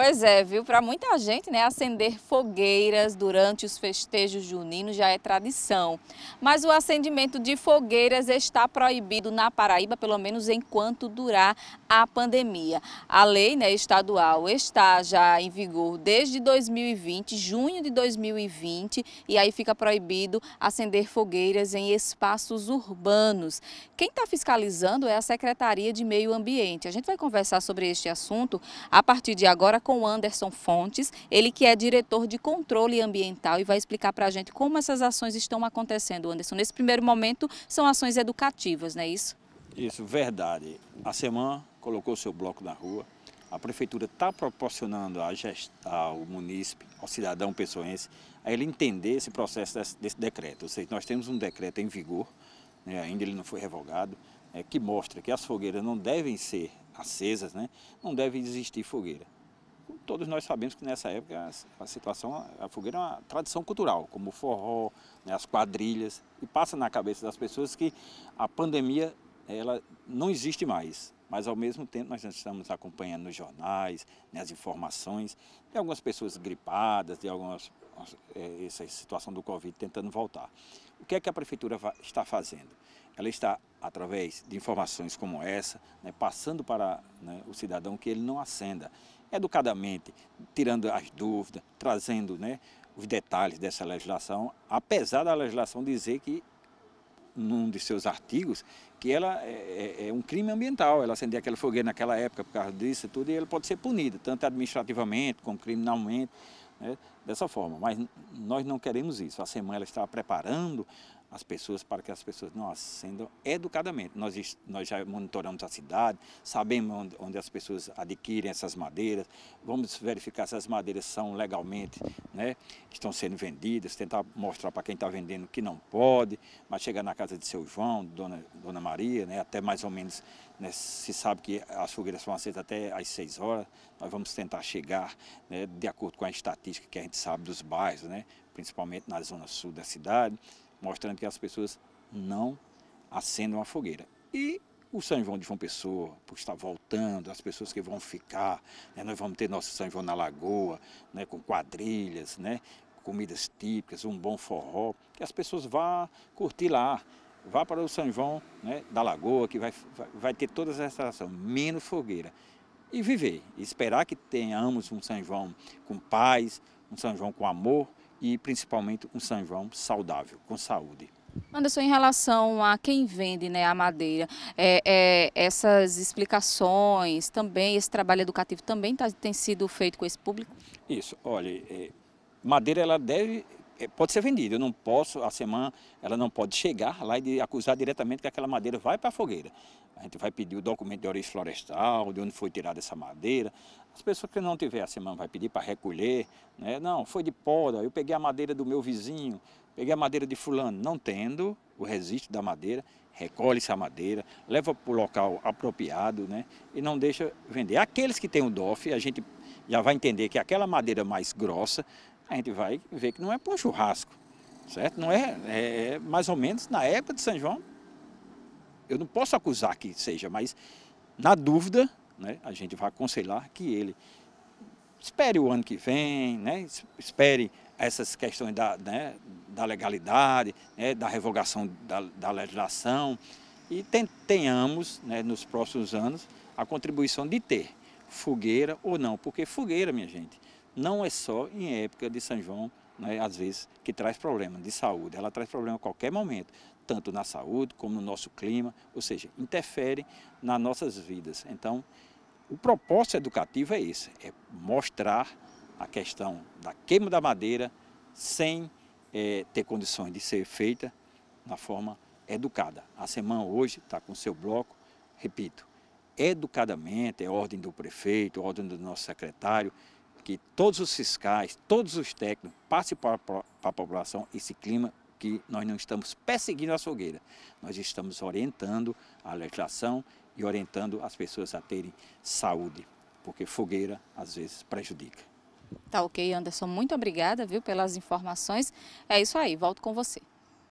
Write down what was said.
Pois é, viu? Para muita gente, né, acender fogueiras durante os festejos juninos já é tradição. Mas o acendimento de fogueiras está proibido na Paraíba, pelo menos enquanto durar a pandemia. A lei né, estadual está já em vigor desde 2020, junho de 2020, e aí fica proibido acender fogueiras em espaços urbanos. Quem está fiscalizando é a Secretaria de Meio Ambiente. A gente vai conversar sobre este assunto a partir de agora com o Anderson Fontes, ele que é diretor de controle ambiental e vai explicar para a gente como essas ações estão acontecendo, Anderson. Nesse primeiro momento, são ações educativas, não é isso? Isso, verdade. A semana colocou seu bloco na rua, a prefeitura está proporcionando ao munícipe, ao cidadão pessoense, a ele entender esse processo desse, desse decreto. Ou seja, nós temos um decreto em vigor, né, ainda ele não foi revogado, é, que mostra que as fogueiras não devem ser acesas, né, não deve existir fogueira todos nós sabemos que nessa época a, situação, a fogueira é uma tradição cultural, como o forró, né, as quadrilhas, e passa na cabeça das pessoas que a pandemia ela não existe mais. Mas ao mesmo tempo nós estamos acompanhando nos jornais, né, as informações de algumas pessoas gripadas, de algumas é, essa situação do Covid tentando voltar. O que é que a prefeitura está fazendo? Ela está através de informações como essa, né, passando para né, o cidadão que ele não acenda, educadamente, tirando as dúvidas, trazendo né, os detalhes dessa legislação, apesar da legislação dizer que, num de seus artigos, que ela é, é, é um crime ambiental, ela acender aquela fogueira naquela época por causa disso e tudo, e ela pode ser punida, tanto administrativamente como criminalmente, né, dessa forma. Mas nós não queremos isso. A ela estava preparando as pessoas para que as pessoas não acendam educadamente nós nós já monitoramos a cidade sabemos onde, onde, as pessoas adquirem essas madeiras vamos verificar se as madeiras são legalmente né estão sendo vendidas tentar mostrar para quem está vendendo que não pode mas chegar na casa de seu João dona dona Maria né até mais ou menos né, se sabe que as fogueiras são aceitas até às 6 horas nós vamos tentar chegar né, de acordo com a estatística que a gente sabe dos bairros né principalmente na zona sul da cidade mostrando que as pessoas não acendam a fogueira. E o São João de João Pessoa, por estar voltando, as pessoas que vão ficar, né, nós vamos ter nosso São João na Lagoa, né, com quadrilhas, né, comidas típicas, um bom forró, que as pessoas vá curtir lá, vá para o São João né, da Lagoa, que vai, vai ter todas essas ações, menos fogueira. E viver, esperar que tenhamos um São João com paz, um São João com amor, e principalmente um São João saudável, com saúde. Anderson, em relação a quem vende né, a madeira, é, é, essas explicações também, esse trabalho educativo também tá, tem sido feito com esse público? Isso, olha, é, madeira ela deve é, pode ser vendido. Eu não posso, a semana ela não pode chegar lá e acusar diretamente que aquela madeira vai para a fogueira. A gente vai pedir o documento de origem florestal, de onde foi tirada essa madeira. As pessoas que não tiver a semana vai pedir para recolher. Né? Não, foi de poda, eu peguei a madeira do meu vizinho, peguei a madeira de fulano. Não tendo o registro da madeira, recolhe essa madeira, leva para o local apropriado né? e não deixa vender. Aqueles que têm o DOF, a gente já vai entender que aquela madeira mais grossa a gente vai ver que não é para um churrasco, certo? Não é, é, é mais ou menos na época de São João. Eu não posso acusar que seja, mas na dúvida, né, a gente vai aconselhar que ele espere o ano que vem, né, espere essas questões da, né, da legalidade, né, da revogação da, da legislação e tenhamos né, nos próximos anos a contribuição de ter fogueira ou não, porque fogueira, minha gente, não é só em época de São João, né, às vezes, que traz problema de saúde. Ela traz problema a qualquer momento, tanto na saúde como no nosso clima, ou seja, interfere nas nossas vidas. Então, o propósito educativo é esse, é mostrar a questão da queima da madeira sem é, ter condições de ser feita na forma educada. A semana hoje está com seu bloco, repito, educadamente, é ordem do prefeito, ordem do nosso secretário, que todos os fiscais, todos os técnicos passem para, para a população esse clima que nós não estamos perseguindo a fogueira, nós estamos orientando a legislação e orientando as pessoas a terem saúde, porque fogueira às vezes prejudica. Tá ok, Anderson. Muito obrigada, viu, pelas informações. É isso aí, volto com você.